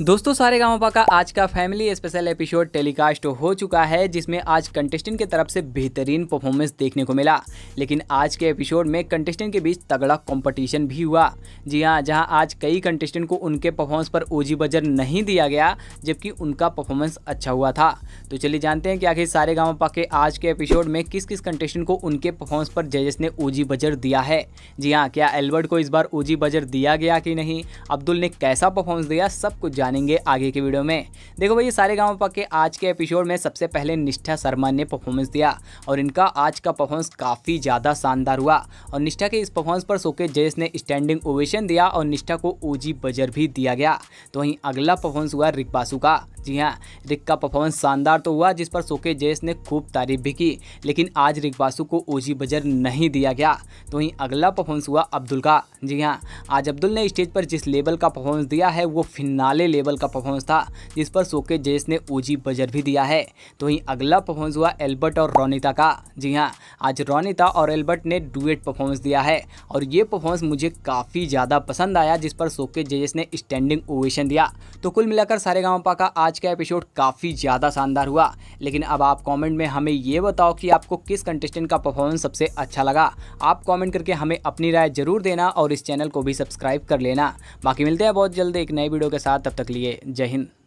दोस्तों सारे गाँव का आज का फैमिली स्पेशल एपिसोड टेलीकास्ट हो चुका है जिसमें आज कंटेस्टेंट की तरफ से बेहतरीन परफॉर्मेंस देखने को मिला लेकिन आज के एपिसोड में कंटेस्टेंट के बीच तगड़ा कंपटीशन भी हुआ जी हाँ जहां आज कई कंटेस्टेंट को उनके परफॉर्मेंस पर ओजी बजर नहीं दिया गया जबकि उनका परफॉर्मेंस अच्छा हुआ था तो चलिए जानते हैं कि आखिर सारे गाँव के आज के एपिसोड में किस किस कंटेस्टेंट को उनके परफॉर्मेंस पर जजेस ने ओजी बजर दिया है जी हाँ क्या एल्बर्ट को इस बार ओजी बजर दिया गया कि नहीं अब्दुल ने कैसा परफॉर्मेंस दिया सब कुछ जानेंगे आगे के वीडियो में देखो भाई सारे गाँव के आज के एपिसोड में सबसे पहले निष्ठा शर्मा ने परफॉर्मेंस दिया और इनका आज का परफॉर्मेंस काफ़ी ज़्यादा शानदार हुआ और निष्ठा के इस परफॉर्मेंस पर सोके जयेश ने स्टैंडिंग ओवेशन दिया और निष्ठा को ओजी बजर भी दिया गया तो वहीं अगला परफॉर्मेंस हुआ रिक बासु का जी हाँ रिक का परफॉर्मेंस शानदार तो हुआ जिस पर सोके जयस ने खूब तारीफ भी की लेकिन आज रिक बासु को ओजी बजर नहीं दिया गया तो वहीं अगला परफॉर्मेंस हुआ अब्दुल का जी हाँ आज अब्दुल ने स्टेज पर जिस लेवल का परफॉर्मेंस दिया है वो फिनाले लेवल का परफॉर्मेंस था जिस पर सोके जयस ने ओजी बजर भी दिया है तो वहीं अगला परफॉर्मेंस हुआ एल्बर्ट और रोनिता का जी हाँ आज रोनिता और एल्बर्ट ने डुएट परफॉर्मेंस दिया है और ये परफॉर्मेंस मुझे काफ़ी ज़्यादा पसंद आया जिस पर सोके जेस ने स्टैंडिंग ओवेशन दिया तो कुल मिलाकर सारे गाँव का आज आज का एपिसोड काफ़ी ज़्यादा शानदार हुआ लेकिन अब आप कमेंट में हमें ये बताओ कि आपको किस कंटेस्टेंट का परफॉर्मेंस सबसे अच्छा लगा आप कमेंट करके हमें अपनी राय जरूर देना और इस चैनल को भी सब्सक्राइब कर लेना बाकी मिलते हैं बहुत जल्द एक नए वीडियो के साथ तब तक लिए जय हिंद